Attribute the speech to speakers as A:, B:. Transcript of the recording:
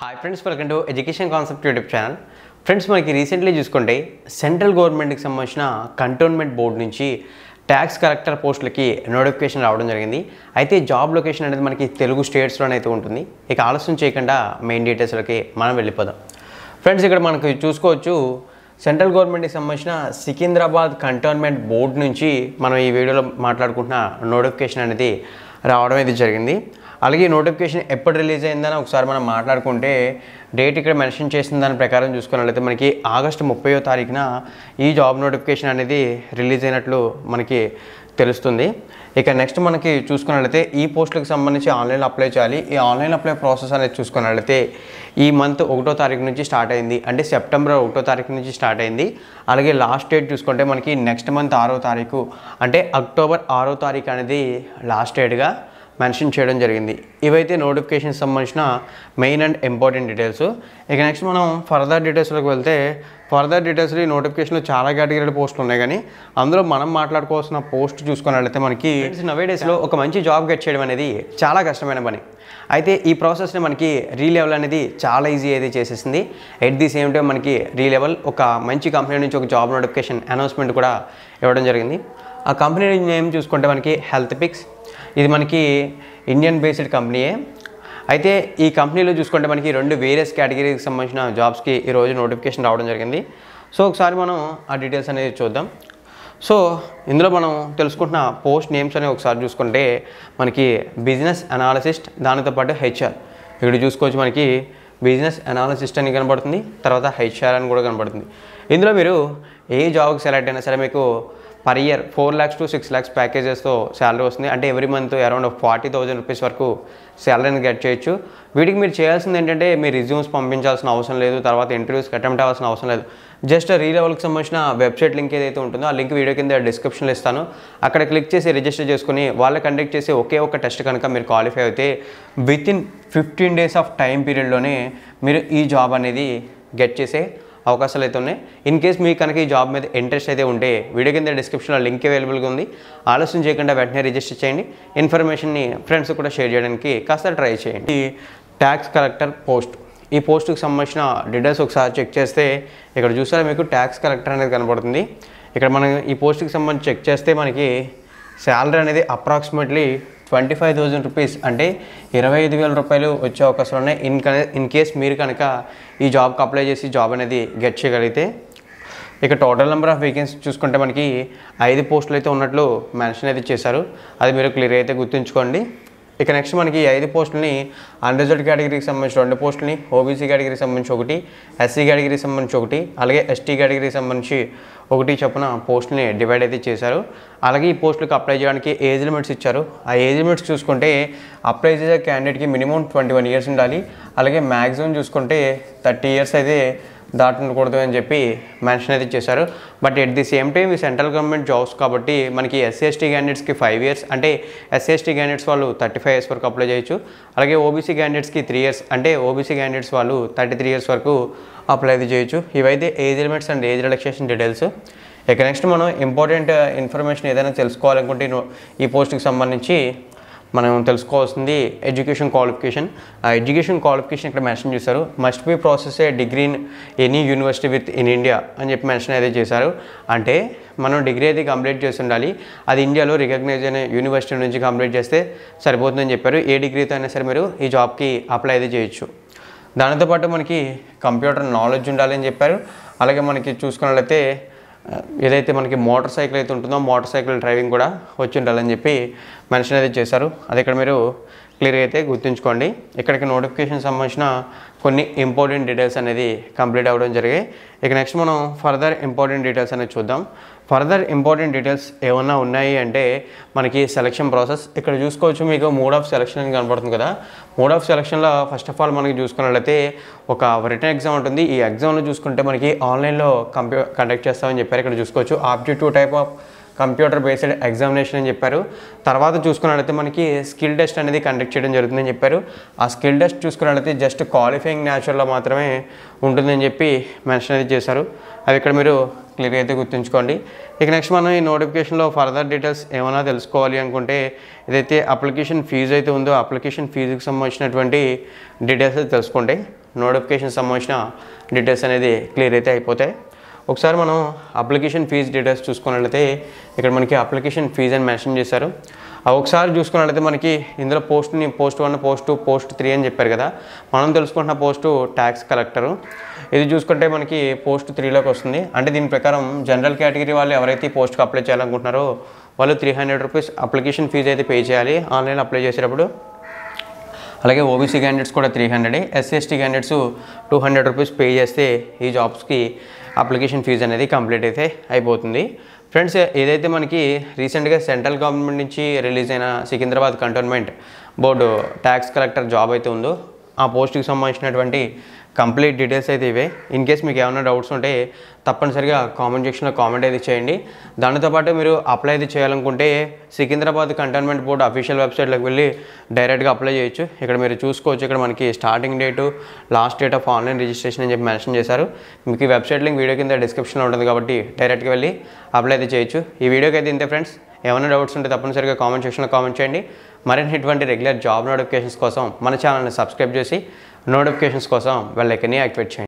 A: hi friends welcome to education concept YouTube channel friends మనకి recently చూసుకుంటే central గవర్నమెంట్కి సంబంధించిన కంటోన్మెంట్ బోర్డు నుంచి ట్యాక్స్ కలెక్టర్ పోస్టులకి నోటిఫికేషన్ రావడం జరిగింది అయితే జాబ్ లొకేషన్ అనేది మనకి తెలుగు స్టేట్స్లోనే అయితే ఉంటుంది ఇక ఆలస్యం చేయకుండా మెయిన్ డీటెయిల్స్లోకి మనం వెళ్ళిపోదాం ఫ్రెండ్స్ ఇక్కడ మనకు చూసుకోవచ్చు సెంట్రల్ గవర్నమెంట్కి సంబంధించిన సికింద్రాబాద్ కంటోన్మెంట్ బోర్డు నుంచి మనం ఈ వీడియోలో మాట్లాడుకుంటున్న నోటిఫికేషన్ అనేది రావడం అయితే జరిగింది అలాగే ఈ నోటిఫికేషన్ ఎప్పుడు రిలీజ్ అయిందని ఒకసారి మనం మాట్లాడుకుంటే డేట్ ఇక్కడ మెన్షన్ చేసిన దాని ప్రకారం చూసుకున్నట్లయితే మనకి ఆగస్టు ముప్పయో తారీఖున ఈ జాబ్ నోటిఫికేషన్ అనేది రిలీజ్ అయినట్లు మనకి తెలుస్తుంది ఇక నెక్స్ట్ మనకి చూసుకున్నట్లయితే ఈ పోస్టులకు సంబంధించి ఆన్లైన్ అప్లై చేయాలి ఈ ఆన్లైన్ అప్లై ప్రాసెస్ అనేది చూసుకున్నట్లయితే ఈ మంత్ ఒకటో తారీఖు నుంచి స్టార్ట్ అయింది అంటే సెప్టెంబర్ ఒకటో తారీఖు నుంచి స్టార్ట్ అయింది అలాగే లాస్ట్ డేట్ చూసుకుంటే మనకి నెక్స్ట్ మంత్ ఆరో తారీఖు అంటే అక్టోబర్ ఆరో తారీఖు అనేది లాస్ట్ డేట్గా మెన్షన్ చేయడం జరిగింది ఇవైతే నోటిఫికేషన్ సంబంధించిన మెయిన్ అండ్ ఇంపార్టెంట్ డీటెయిల్స్ ఇక నెక్స్ట్ మనం ఫర్దర్ డీటెయిల్స్లోకి వెళ్తే ఫర్దర్ డీటెయిల్స్ ఈ నోటిఫికేషన్లో చాలా కేటగిరీల పోస్టులు ఉన్నాయి కానీ అందులో మనం మాట్లాడుకోవాల్సిన పోస్ట్ చూసుకున్నట్లయితే మనకి నవే డేస్లో ఒక మంచి జాబ్ గెట్ చేయడం అనేది చాలా కష్టమైన పని అయితే ఈ ప్రాసెస్ని మనకి రీలెవెల్ అనేది చాలా ఈజీ అయితే చేసేసింది ఎట్ ది సేమ్ టైం మనకి రీలెవెల్ ఒక మంచి కంపెనీ నుంచి ఒక జాబ్ నోటిఫికేషన్ అనౌన్స్మెంట్ కూడా ఇవ్వడం జరిగింది ఆ కంపెనీ నేమ్ చూసుకుంటే మనకి హెల్త్ పిక్స్ ఇది మనకి ఇండియన్ బేస్డ్ కంపెనీయే అయితే ఈ కంపెనీలో చూసుకుంటే మనకి రెండు వేరియస్ కేటగిరీకి సంబంధించిన జాబ్స్కి ఈరోజు నోటిఫికేషన్ రావడం జరిగింది సో ఒకసారి మనం ఆ డీటెయిల్స్ అనేది చూద్దాం సో ఇందులో మనం తెలుసుకుంటున్న పోస్ట్ నేమ్స్ అనేవి ఒకసారి చూసుకుంటే మనకి బిజినెస్ అనాలసిస్ట్ దానితో పాటు హెచ్ఆర్ ఇక్కడ చూసుకోవచ్చు మనకి బిజినెస్ అనాలసిస్ట్ అని కనబడుతుంది తర్వాత హెచ్ఆర్ అని కూడా కనబడుతుంది ఇందులో మీరు ఏ జాబ్కి సెలెక్ట్ అయినా సరే మీకు per year four lakhs to six lakhs ప్యాకేజెస్తో శాలరీ వస్తుంది అంటే every month around forty thousand rupees వరకు శాలరీని గెట్ చేయొచ్చు వీటికి మీరు చేయాల్సింది ఏంటంటే మీ రిజ్యూమ్స్ పంపించాల్సిన అవసరం లేదు తర్వాత ఇంటర్వ్యూస్కి అటెంప్ట్ అవ్వాల్సిన అవసరం లేదు జస్ట్ రీ లెవెల్కి సంబంధించిన వెబ్సైట్ లింక్ ఏదైతే ఉంటుందో ఆ లింక్ వీడియో కింద డిస్క్రిప్షన్లో ఇస్తాను అక్కడ క్లిక్ చేసి రిజిస్టర్ చేసుకుని వాళ్ళు కండక్ట్ చేసి ఒకే ఒక టెస్ట్ కనుక మీరు క్వాలిఫై అయితే within fifteen days of time పీరియడ్లోనే మీరు ఈ జాబ్ అనేది గెట్ చేసే అవకాశాలు అయితే ఉన్నాయి ఇన్ కేస్ మీకు కనుక ఈ జాబ్ మీద ఇంట్రెస్ట్ అయితే ఉంటే వీడియో కింద డిస్క్రిప్షన్లో లింక్ అవైలబుల్గా ఉంది ఆలస్యం చేయకుండా వెంటనే రిజిస్టర్ చేయండి ఇన్ఫర్మేషన్ని ఫ్రెండ్స్ కూడా షేర్ చేయడానికి కాస్త ట్రై చేయండి ట్యాక్స్ కలెక్టర్ పోస్ట్ ఈ పోస్టుకు సంబంధించిన డీటెయిల్స్ ఒకసారి చెక్ చేస్తే ఇక్కడ చూసారా మీకు ట్యాక్స్ కలెక్టర్ అనేది కనబడుతుంది ఇక్కడ మనం ఈ పోస్ట్కి సంబంధించి చెక్ చేస్తే మనకి శాలరీ అనేది approximately twenty five thousand rupees అంటే ఇరవై ఐదు వేల రూపాయలు వచ్చే అవకాశాలు ఉన్నాయి ఇన్ ఇన్ కేస్ మీరు కనుక ఈ జాబ్కి అప్లై చేసి జాబ్ అనేది గెట్ చేయగలిగితే ఇక టోటల్ నెంబర్ ఆఫ్ వేకెన్సీ చూసుకుంటే మనకి ఐదు పోస్టులు అయితే ఉన్నట్లు మెన్షన్ అయితే చేశారు అది మీరు క్లియర్ అయితే గుర్తుంచుకోండి ఇక నెక్స్ట్ మనకి ఐదు పోస్టుల్ని అన్రిజర్వ్డ్ కేటగిరీకి సంబంధించిన రెండు పోస్టుల్ని ఓబీసీ కేటగిరీకి సంబంధించి ఒకటి ఎస్సీ కేటగిరీకి సంబంధించి ఒకటి అలాగే ఎస్టీ కేటగిరీకి సంబంధించి ఒకటి చొప్పున పోస్టుని డివైడ్ అయితే చేశారు అలాగే ఈ పోస్టులకు అప్లై చేయడానికి ఏజ్ లిమిట్స్ ఇచ్చారు ఆ ఏజ్ లిమిట్స్ చూసుకుంటే అప్లై చేసే క్యాండిడేట్కి మినిమం ట్వంటీ వన్ ఇయర్స్ ఉండాలి అలాగే మ్యాక్సిమం చూసుకుంటే థర్టీ ఇయర్స్ అయితే దాటి ఉండకూడదు అని చెప్పి మెన్షన్ అయితే చేశారు but at the same time ఈ సెంట్రల్ గవర్నమెంట్ జాబ్స్ కాబట్టి మనకి ఎస్సీఎస్టీ క్యాండిడేట్స్కి ఫైవ్ ఇయర్స్ అంటే ఎస్సీఎస్టీ క్యాండిడేట్స్ వాళ్ళు థర్టీ ఫైవ్ ఇయర్స్ వరకు అప్లై చేయొచ్చు అలాగే ఓబీసీ క్యాండిడేట్స్కి త్రీ ఇయర్స్ అంటే ఓబీసీ క్యాండిడేట్స్ వాళ్ళు థర్టీ త్రీ ఇయర్స్ వరకు అప్లై అయితే చేయొచ్చు ఇవైతే age limits and age relaxation details ఇక నెక్స్ట్ మనం ఇంపార్టెంట్ ఇన్ఫర్మేషన్ uh, ఏదైనా తెలుసుకోవాలనుకుంటే ఈ పోస్ట్కి సంబంధించి మనం తెలుసుకోవాల్సింది ఎడ్యుకేషన్ క్వాలిఫికేషన్ ఆ ఎడ్యుకేషన్ క్వాలిఫికేషన్ ఇక్కడ మెన్షన్ చేశారు must be possess a degree in any university within India అని చెప్పి మెన్షన్ అయితే చేశారు అంటే మనం డిగ్రీ అయితే కంప్లీట్ చేసి ఉండాలి అది ఇండియాలో రికగ్నైజ్ అయిన యూనివర్సిటీ నుంచి కంప్లీట్ చేస్తే సరిపోతుందని చెప్పారు ఏ డిగ్రీతో అయినా సరే మీరు ఈ జాబ్కి అప్లై అయితే చేయొచ్చు దానితో పాటు మనకి కంప్యూటర్ నాలెడ్జ్ ఉండాలని చెప్పారు అలాగే మనకి చూసుకున్నట్లయితే ఏదైతే మనకి మోటార్ సైకిల్ అయితే ఉంటుందో మోటార్ సైకిల్ డ్రైవింగ్ కూడా వచ్చి ఉండాలని చెప్పి మెన్షన్ అయితే చేశారు అది ఇక్కడ మీరు క్లియర్ అయితే గుర్తుంచుకోండి ఇక్కడికి నోటిఫికేషన్ సంబంధించిన కొన్ని ఇంపార్టెంట్ డీటెయిల్స్ అనేది కంప్లీట్ అవ్వడం జరిగాయి ఇక నెక్స్ట్ మనం ఫర్దర్ ఇంపార్టెంట్ డీటెయిల్స్ అనేది చూద్దాం ఫర్దర్ ఇంపార్టెంట్ డీటెయిల్స్ ఏమన్నా ఉన్నాయి అంటే మనకి సెలక్షన్ ప్రాసెస్ ఇక్కడ చూసుకోవచ్చు మీకు మోడ్ ఆఫ్ సెలక్షన్ కనపడుతుంది కదా మోడ్ ఆఫ్ సెలక్షన్లో ఫస్ట్ ఆఫ్ ఆల్ మనకి చూసుకున్నట్లయితే ఒక రిటర్న్ ఎగ్జామ్ ఉంటుంది ఈ ఎగ్జామ్లో చూసుకుంటే మనకి ఆన్లైన్లో కంప్యూ కండక్ట్ చేస్తామని చెప్పారు ఇక్కడ చూసుకోవచ్చు objective type of computer based examination అని చెప్పారు తర్వాత చూసుకున్నట్లయితే మనకి స్కిల్ టెస్ట్ అనేది కండక్ట్ చేయడం జరుగుతుందని చెప్పారు ఆ స్కిల్ టెస్ట్ చూసుకున్నట్లయితే జస్ట్ క్వాలిఫైయింగ్ నేచర్లో మాత్రమే ఉంటుందని చెప్పి మెన్షన్ అయితే చేశారు అవి ఇక్కడ మీరు క్లియర్ అయితే గుర్తుంచుకోండి ఇక నెక్స్ట్ మనం ఈ నోటిఫికేషన్లో ఫర్దర్ డీటెయిల్స్ ఏమైనా తెలుసుకోవాలి అనుకుంటే ఏదైతే అప్లికేషన్ ఫీజు అయితే ఉందో అప్లికేషన్ ఫీజుకి సంబంధించినటువంటి డీటెయిల్స్ అయితే తెలుసుకోండి నోటిఫికేషన్ సంబంధించిన డీటెయిల్స్ అనేది క్లియర్ అయితే అయిపోతాయి ఒకసారి మనం అప్లికేషన్ ఫీజు డీటెయిల్స్ చూసుకున్నట్లయితే ఇక్కడ మనకి అప్లికేషన్ ఫీజు అని మెన్షన్ చేశారు ఒకసారి చూసుకున్నట్లయితే మనకి ఇందులో పోస్ట్ని post one post post three అని చెప్పారు కదా మనం తెలుసుకుంటున్న పోస్టు ట్యాక్స్ కలెక్టరు ఇది చూసుకుంటే మనకి పోస్ట్ త్రీలోకి వస్తుంది అంటే దీని ప్రకారం జనరల్ కేటగిరీ వాళ్ళు ఎవరైతే పోస్ట్కి అప్లై చేయాలనుకుంటున్నారో వాళ్ళు three hundred rupees application fee అయితే పే చేయాలి ఆన్లైన్ అప్లై చేసేటప్పుడు అలాగే ఓబీసీ క్యాండిడేట్స్ కూడా three hundred SC ST candidates two hundred rupees pay చేస్తే ఈ జాబ్స్కి అప్లికేషన్ ఫీజు అనేది కంప్లీట్ అయితే అయిపోతుంది ఫ్రెండ్స్ ఏదైతే మనకి రీసెంట్గా సెంట్రల్ గవర్నమెంట్ నుంచి రిలీజ్ అయిన Secunderabad cantonment board tax collector job అయితే ఉందో ఆ పోస్ట్కి సంబంధించినటువంటి కంప్లీట్ డీటెయిల్స్ అయితే ఇవే ఇన్ కేస్ మీకు ఏమైనా డౌట్స్ ఉంటే తప్పనిసరిగా కామెంట్ సెక్షన్లో కామెంట్ అయితే చేయండి దానితో పాటు మీరు అప్లై అయితే చేయాలనుకుంటే సికింద్రాబాద్ కంటైన్మెంట్ బోర్డు అఫీషియల్ వెబ్సైట్లోకి వెళ్ళి డైరెక్ట్గా అప్లై చేయొచ్చు ఇక్కడ మీరు చూసుకోవచ్చు ఇక్కడ మనకి starting date last date of online registration అని చెప్పి మెన్షన్ చేశారు మీకు ఈ వెబ్సైట్ లింక్ వీడియో కింద డిస్క్రిప్షన్లో ఉంటుంది కాబట్టి డైరెక్ట్గా వెళ్ళి అప్లై అయితే చేయొచ్చు ఈ వీడియోకి అయితే ఇంతే ఫ్రెండ్స్ ఏమైనా డౌట్స్ ఉంటే తప్పనిసరిగా కామెంట్ సెక్షన్లో కామెంట్ చేయండి మరిన్ని ఇటువంటి రెగ్యులర్ జాబ్ నోటిఫికేషన్స్ కోసం మన ఛానల్ని సబ్స్క్రైబ్ చేసి నోటిఫికేషన్స్ కోసం వెళ్ళకని యాక్టివేట్ చేయండి